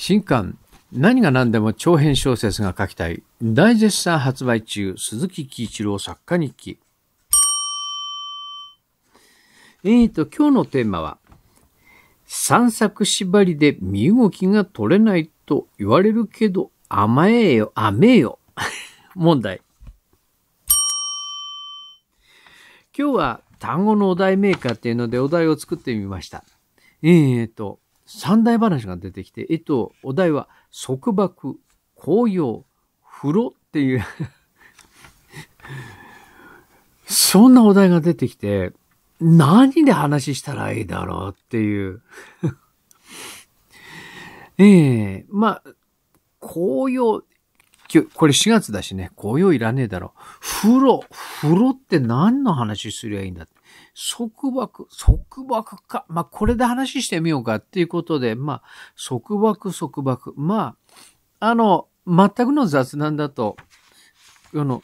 新刊何が何でも長編小説が書きたい大絶賛発売中鈴木喜一郎作家日記えーと今日のテーマは散策縛りで身動きが取れないと言われるけど甘えよ甘えよ 問題今日は単語のお題メーカーっていうのでお題を作ってみましたえーと三大話が出てきて、えっと、お題は、束縛、紅葉、風呂っていうそんなお題が出てきて、何で話したらいいだろうっていうええまあ、紅葉、今日、これ4月だしね、紅葉いらねえだろ。風呂、風呂って何の話すりゃいいんだって。束縛、束縛か。まあ、これで話してみようかっていうことで、まあ、束縛、束縛。まあ、あの、全くの雑談だと、あの、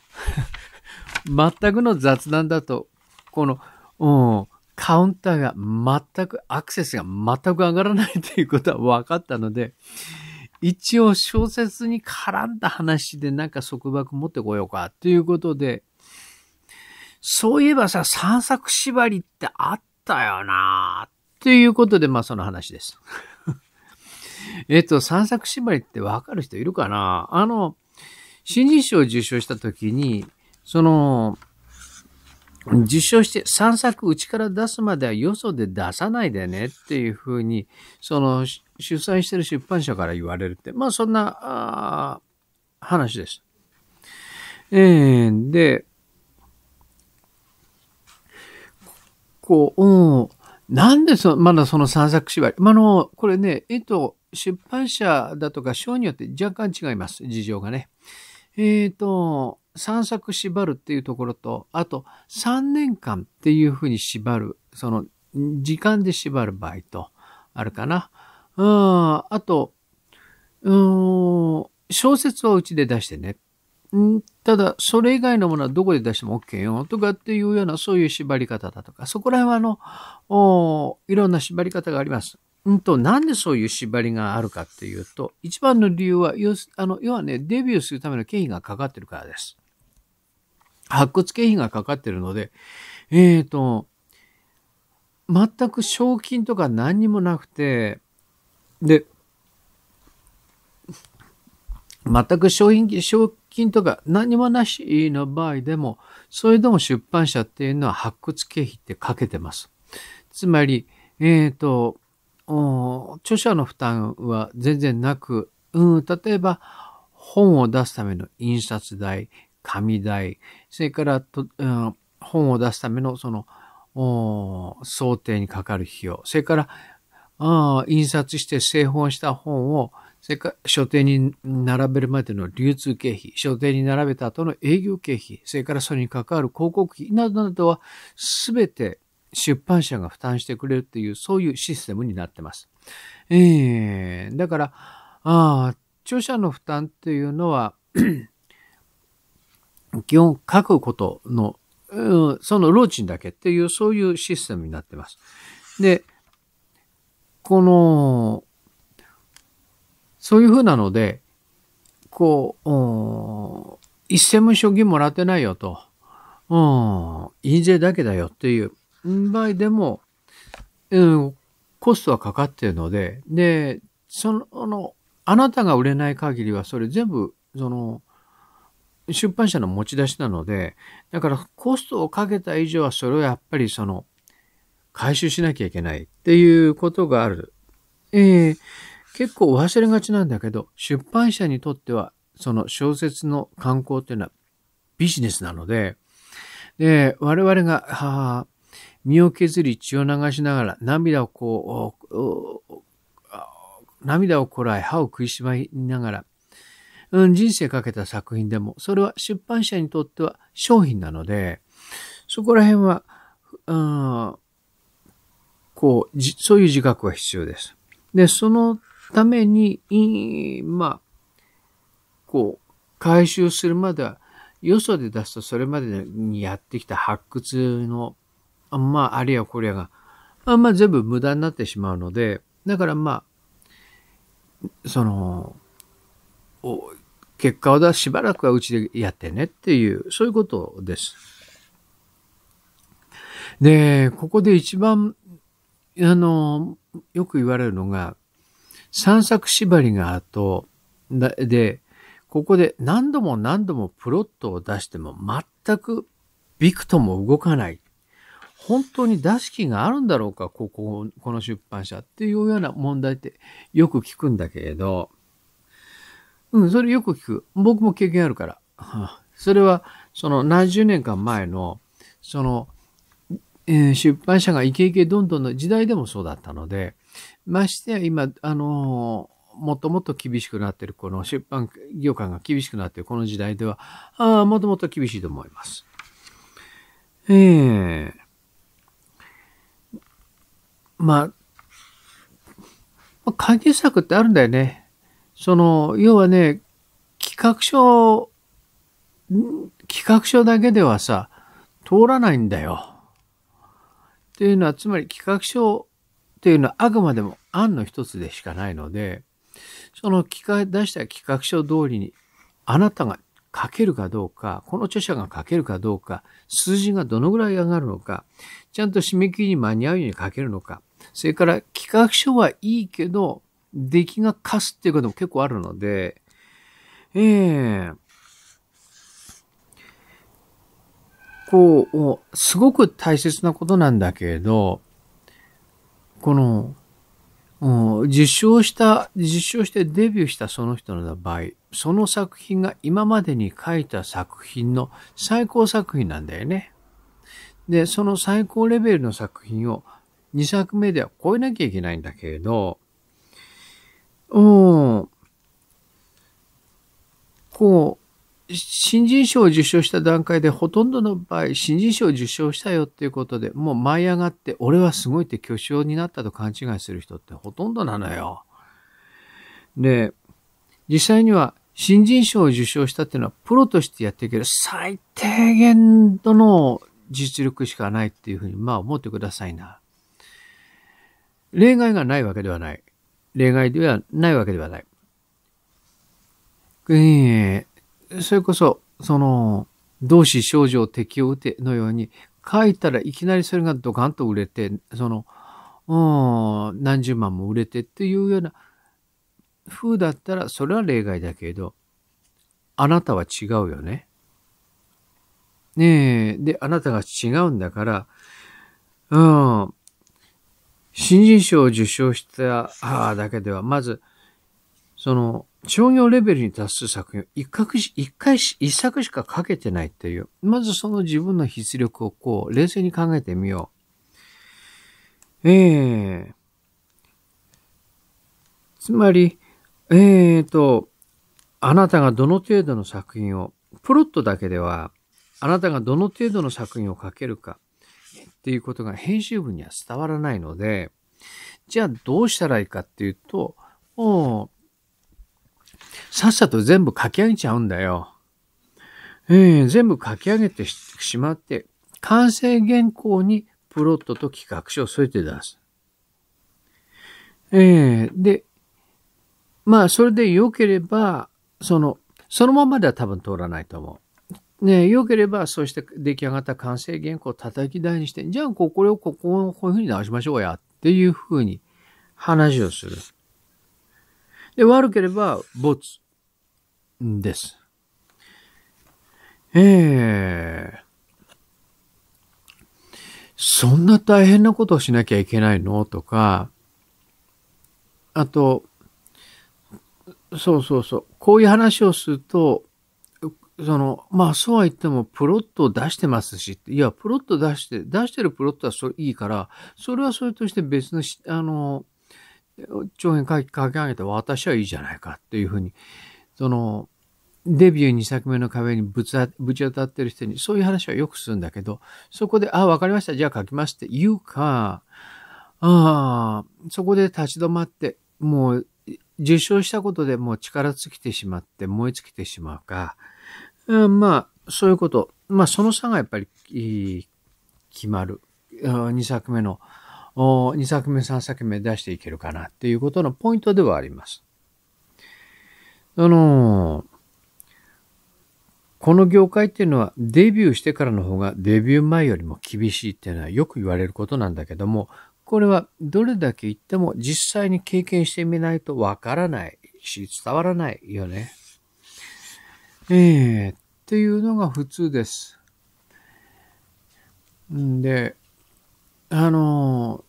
全くの雑談だと、この、うん、カウンターが全く、アクセスが全く上がらないということは分かったので、一応小説に絡んだ話でなんか束縛持ってこようかということで、そういえばさ、散策縛りってあったよなということで、まあその話です。えっと、散策縛りってわかる人いるかなあの、新人賞を受賞した時に、その、受賞して散策うちから出すまではよそで出さないでねっていうふうに、その主催してる出版社から言われるって、まあそんな、話です。えー、で、こう、うん、なんでそ、まだその散策縛り。まあの、これね、えっと、出版社だとか賞によって若干違います、事情がね。えっ、ー、と、散策縛るっていうところと、あと、3年間っていうふうに縛る、その、時間で縛る場合と、あるかな。うん、あと、うん、小説はうちで出してね。んただ、それ以外のものはどこで出しても OK よとかっていうような、そういう縛り方だとか、そこら辺はあの、おいろんな縛り方があります。んと、なんでそういう縛りがあるかっていうと、一番の理由は、要あの要はね、デビューするための経費がかかってるからです。発掘経費がかかってるので、えっ、ー、と、全く賞金とか何にもなくて、で、全く商品、賞金とか何もなしの場合でも、それでも出版社っていうのは発掘経費ってかけてます。つまり、えっ、ー、と、著者の負担は全然なく、うん、例えば本を出すための印刷代、紙代、それからと、うん、本を出すためのその、想定にかかる費用、それからあ印刷して製本した本を書店に並べるまでの流通経費、書店に並べた後の営業経費、それからそれに関わる広告費などなどは全て出版社が負担してくれるという、そういうシステムになってます。えー、だから、あ著者の負担っていうのは 基本書くことの、うん、その労賃だけっていう、そういうシステムになってます。で、この、そういうふうなので、こう、一銭も賞金もらってないよと、うん、印税だけだよっていう場合でも、うん、コストはかかってるので、で、その、あの、あなたが売れない限りはそれ全部、その、出版社の持ち出しなので、だからコストをかけた以上はそれをやっぱりその、回収しなきゃいけないっていうことがある。えー、結構忘れがちなんだけど、出版社にとっては、その小説の刊行っていうのはビジネスなので、で、我々が、はあ、身を削り血を流しながら涙をこう、涙をこらえ歯を食いしばいながら、うん、人生かけた作品でも、それは出版社にとっては商品なので、そこら辺は、うん、こう、そういう自覚が必要です。で、そのために、まあ、こう、回収するまでは、よそで出すとそれまでにやってきた発掘の、まあ、あれやこれやが、あまあ、全部無駄になってしまうので、だからまあ、その、結果を出しばらくはうちでやってねっていう、そういうことです。で、ここで一番あの、よく言われるのが、散策縛りが後で、ここで何度も何度もプロットを出しても全くビクとも動かない。本当に出し気があるんだろうか、ここ、この出版社っていうような問題ってよく聞くんだけれど、うん、それよく聞く。僕も経験あるから。それは、その何十年間前の、そのえ出版社がイケイケどんどんの時代でもそうだったので、ましてや今、あのもっともっと厳しくなってる、この出版業界が厳しくなってるこの時代では、ああ、もっともっと厳しいと思います。ええー、まあ、解決策ってあるんだよね。その、要はね、企画書、企画書だけではさ、通らないんだよ。というのは、つまり企画書というのはあくまでも案の一つでしかないので、その出した企画書通りにあなたが書けるかどうか、この著者が書けるかどうか、数字がどのぐらい上がるのか、ちゃんと締め切りに間に合うように書けるのか、それから企画書はいいけど、出来が貸すっていうことも結構あるので、ええーこう、すごく大切なことなんだけれど、この、受賞した、受賞してデビューしたその人の場合、その作品が今までに書いた作品の最高作品なんだよね。で、その最高レベルの作品を2作目では超えなきゃいけないんだけれど、うん、こう、新人賞を受賞した段階でほとんどの場合、新人賞を受賞したよっていうことで、もう舞い上がって、俺はすごいって巨匠になったと勘違いする人ってほとんどなのよ。で、実際には新人賞を受賞したっていうのはプロとしてやっていける最低限度の実力しかないっていうふうに、まあ思ってくださいな。例外がないわけではない。例外ではないわけではない。えーそれこそ、その、同志少女敵を打てのように、書いたらいきなりそれがドカンと売れて、その、うん、何十万も売れてっていうような風だったら、それは例外だけど、あなたは違うよね。ねえ、で、あなたが違うんだから、うん、新人賞を受賞しただけでは、まず、その、商業レベルに達する作品を一角し、一回し、一作しか書けてないっていう。まずその自分の筆力をこう、冷静に考えてみよう。ええー、つまり、ええー、と、あなたがどの程度の作品を、プロットだけでは、あなたがどの程度の作品を書けるかっていうことが編集部には伝わらないので、じゃあどうしたらいいかっていうと、もさっさと全部書き上げちゃうんだよ。えー、全部書き上げてしまって、完成原稿にプロットと企画書を添えて出す。えー、で、まあ、それで良ければ、その、そのままでは多分通らないと思う。ね良ければ、そうして出来上がった完成原稿を叩き台にして、じゃあ、これをここをこういうふうに直しましょうや、っていうふうに話をする。で、悪ければ、ボツ。です。ええー、そんな大変なことをしなきゃいけないのとか、あと、そうそうそう、こういう話をすると、その、まあそうは言ってもプロットを出してますし、いや、プロット出して、出してるプロットはそれいいから、それはそれとして別の、あの、長編書き上げた私はいいじゃないかっていうふうにその、デビュー2作目の壁にぶつぶち当たってる人に、そういう話はよくするんだけど、そこで、あ、わかりました、じゃあ書きますって言うか、ああ、そこで立ち止まって、もう、受賞したことでもう力尽きてしまって、燃え尽きてしまうか、うん、まあ、そういうこと。まあ、その差がやっぱり、決まる。2作目の、2作目、3作目出していけるかなっていうことのポイントではあります。あの、この業界っていうのはデビューしてからの方がデビュー前よりも厳しいっていうのはよく言われることなんだけども、これはどれだけ言っても実際に経験してみないとわからないし、伝わらないよね。ええー、っていうのが普通です。んで、あの、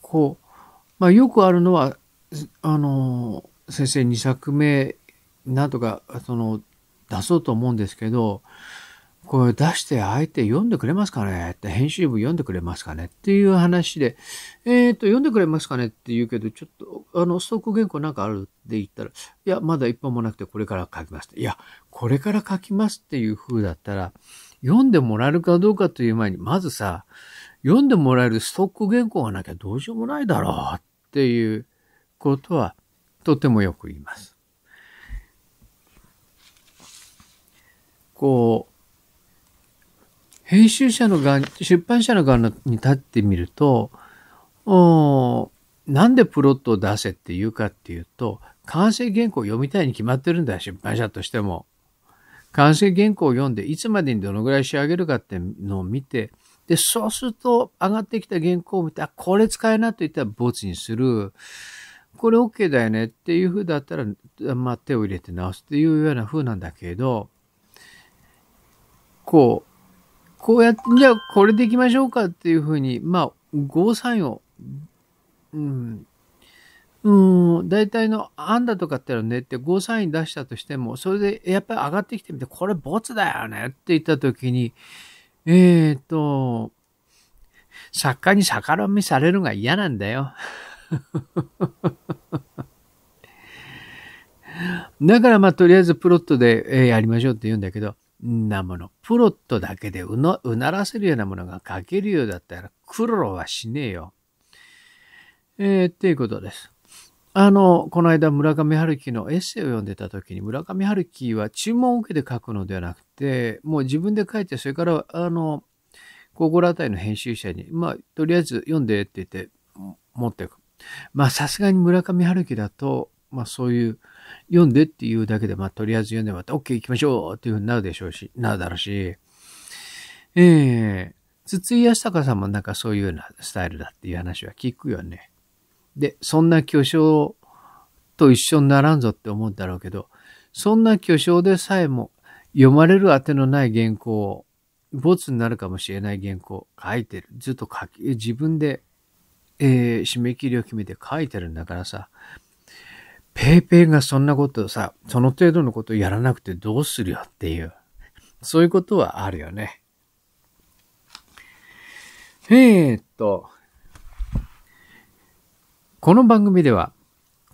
こう、まあよくあるのは、あの、先生2作目なんとかその出そうと思うんですけどこれ出してあえて読んでくれますかねって編集部読んでくれますかねっていう話でえっ、ー、と読んでくれますかねって言うけどちょっとあのストック原稿なんかあるって言ったらいやまだ一本もなくてこれから書きますいやこれから書きますっていう風だったら読んでもらえるかどうかという前にまずさ読んでもらえるストック原稿がなきゃどうしようもないだろうっていうことはとてもよく言います。こう、編集者の側、出版社の側に立ってみると、なんでプロットを出せって言うかっていうと、完成原稿を読みたいに決まってるんだよ、出版社としても。完成原稿を読んで、いつまでにどのぐらい仕上げるかっていうのを見て、で、そうすると上がってきた原稿を見て、あ、これ使えなと言ったら没にする。これ OK だよねっていう風だったら、まあ、手を入れて直すっていうような風なんだけど、こう、こうやって、じゃあこれでいきましょうかっていう風に、まあ、ゴーサインを、うん、うん、大体の案だとかってのねってゴーサイン出したとしても、それでやっぱり上がってきてみて、これボツだよねって言った時に、えっ、ー、と、作家に逆恨みされるのが嫌なんだよ。だからまあとりあえずプロットで、えー、やりましょうって言うんだけど、んなもの、プロットだけでうのうならせるようなものが書けるようだったら苦労はしねえよ。えー、っていうことです。あの、この間村上春樹のエッセイを読んでた時に、村上春樹は注文を受けて書くのではなくて、もう自分で書いて、それから、あの、心当たりの編集者に、まあ、とりあえず読んでって言って、持ってく。まあさすがに村上春樹だと、まあそういう、読んでっていうだけで、まあとりあえず読んでもたって、OK 行きましょうっていうふうになるでしょうし、なるだろうし、ええー、筒井康隆さんもなんかそういうようなスタイルだっていう話は聞くよね。で、そんな巨匠と一緒にならんぞって思うんだろうけど、そんな巨匠でさえも読まれるあてのない原稿を、ボツになるかもしれない原稿を書いてる。ずっと書き、自分でえー、締め切りを決めて書いてるんだからさ、ペイペイがそんなことさ、その程度のことやらなくてどうするよっていう、そういうことはあるよね。えー、っと、この番組では、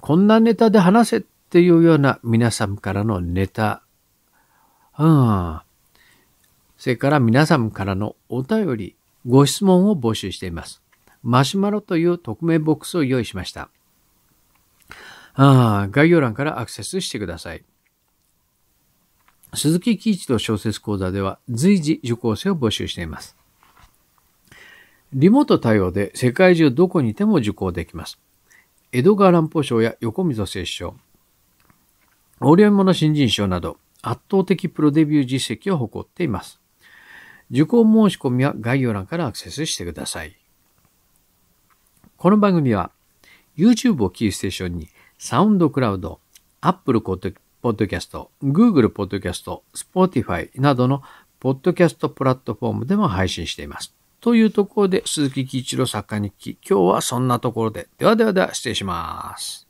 こんなネタで話せっていうような皆さんからのネタ、うん、それから皆さんからのお便り、ご質問を募集しています。マシュマロという匿名ボックスを用意しました。ああ、概要欄からアクセスしてください。鈴木喜一と小説講座では随時受講生を募集しています。リモート対応で世界中どこにいても受講できます。江戸川乱歩賞や横溝正史賞、ンモの新人賞など圧倒的プロデビュー実績を誇っています。受講申し込みは概要欄からアクセスしてください。この番組は YouTube をキーステーションにサウンドクラウド、Apple Podcast、Google Podcast、Spotify などのポッドキャストプラットフォームでも配信しています。というところで鈴木喜一郎作家日記、今日はそんなところで。ではではでは失礼します。